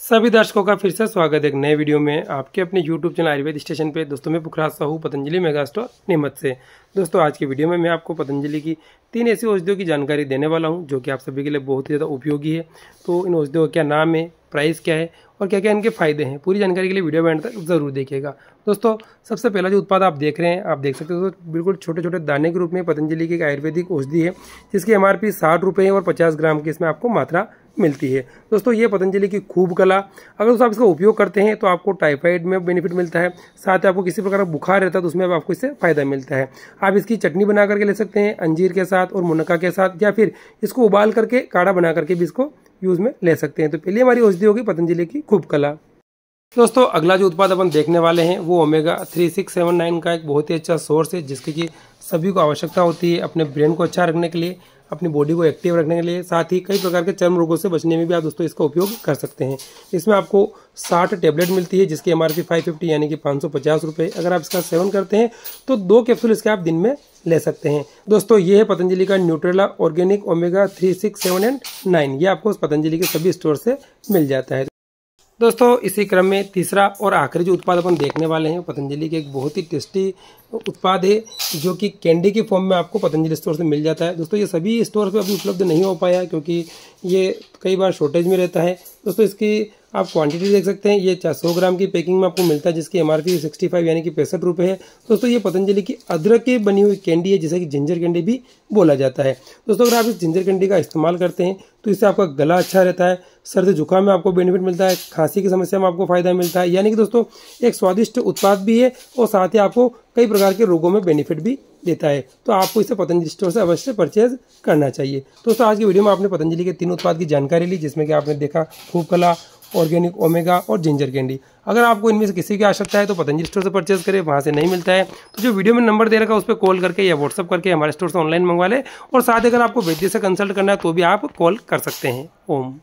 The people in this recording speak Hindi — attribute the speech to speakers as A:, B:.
A: सभी दर्शकों का फिर से स्वागत है एक नए वीडियो में आपके अपने YouTube चैनल आयुर्वेद स्टेशन पे दोस्तों मैं पुखराज साहू पतंजलि मेगा स्टोर नीमत से दोस्तों आज के वीडियो में मैं आपको पतंजलि की तीन ऐसी औषधियों की जानकारी देने वाला हूं जो कि आप सभी के लिए बहुत ही ज़्यादा उपयोगी है तो इन औषधियों का क्या नाम है प्राइस क्या है और क्या क्या इनके फायदे हैं पूरी जानकारी के लिए वीडियो बैंड तक जरूर देखिएगा दोस्तों सबसे पहला जो उत्पाद आप देख रहे हैं आप देख सकते हो तो बिल्कुल छोटे छोटे दाने के रूप में पतंजलि की एक आयुर्वेदिक औषधि है जिसकी एम आर पी साठ रुपये और पचास ग्राम की इसमें आपको मात्रा मिलती है दोस्तों ये पतंजलि की खूब कला अगर दोस्तों आप इसका उपयोग करते हैं तो आपको टाइफाइड में बेनिफिट मिलता है साथ ही आपको किसी प्रकार का बुखार रहता है तो उसमें आपको इससे फायदा मिलता है आप इसकी चटनी बना करके ले सकते हैं अंजीर के साथ और मुनका के साथ या फिर इसको उबाल करके काढ़ा बना करके भी इसको यूज़ में ले सकते हैं तो पहले हमारी औषधि होगी पतंजलि की खूब कला दोस्तों अगला जो उत्पाद अपन देखने वाले हैं वो omega three six seven nine का एक बहुत ही अच्छा सोर्स है जिसकी कि सभी को आवश्यकता होती है अपने ब्रेन को अच्छा रखने के लिए अपनी बॉडी को एक्टिव रखने के लिए साथ ही कई प्रकार के चर्म रोगों से बचने में भी आप दोस्तों इसका उपयोग कर सकते हैं इसमें आपको साठ टेबलेट मिलती है जिसकी M R P five fifty यानी कि पाँच सौ पचास रुपये अगर आप इसका सेवन करते हैं तो दो कैप्सूल इसके आप दिन में ले सकते हैं दोस्तों ये है पतंजलि का Nutrela organic omega three six seven and nine ये आपको पतंजलि के सभी स्टोर से मिल जाता है दोस्तों इसी क्रम में तीसरा और आखिरी जो उत्पाद अपन देखने वाले हैं पतंजलि के एक बहुत ही टेस्टी उत्पाद है जो कि कैंडी के फॉर्म में आपको पतंजलि स्टोर से मिल जाता है दोस्तों ये सभी स्टोर पे अभी उपलब्ध नहीं हो पाया क्योंकि ये कई बार शॉर्टेज में रहता है दोस्तों इसकी आप क्वांटिटी देख सकते हैं ये चार सौ ग्राम की पैकिंग में आपको मिलता है जिसकी एम आर सिक्सटी फाइव यानी कि पैंसठ रुपये है दोस्तों ये पतंजलि की अदरक की बनी हुई कैंडी है जिसे कि जिंजर कैंडी भी बोला जाता है दोस्तों अगर आप इस जिंजर कैंडी का इस्तेमाल करते हैं तो इससे आपका गला अच्छा रहता है सर्द जुकाम में आपको बेनिफिट मिलता है खांसी की समस्या में आपको फायदा मिलता है यानी कि दोस्तों एक स्वादिष्ट उत्पाद भी है और साथ ही आपको कई प्रकार के रोगों में बेनिफिट भी देता है तो आपको इसे पतंजलि स्टोर से अवश्य परचेज करना चाहिए तो दोस्तों आज की वीडियो में आपने पतंजलि के तीन उत्पाद की जानकारी ली जिसमें कि आपने देखा खूब कला ऑर्गेनिक ओमेगा और जिंजर कैंडी अगर आपको इनमें से किसी की आवश्यकता है तो पतंजलि स्टोर से परचेज करें वहाँ से नहीं मिलता है तो जो वीडियो में नंबर दे रखा है उस पर कॉल करके या व्हाट्सअप करके हमारे स्टोर से ऑनलाइन मंगवा लें और साथ ही अगर आपको वैद्य से कंसल्ट करना है तो भी आप कॉल कर सकते हैं ओम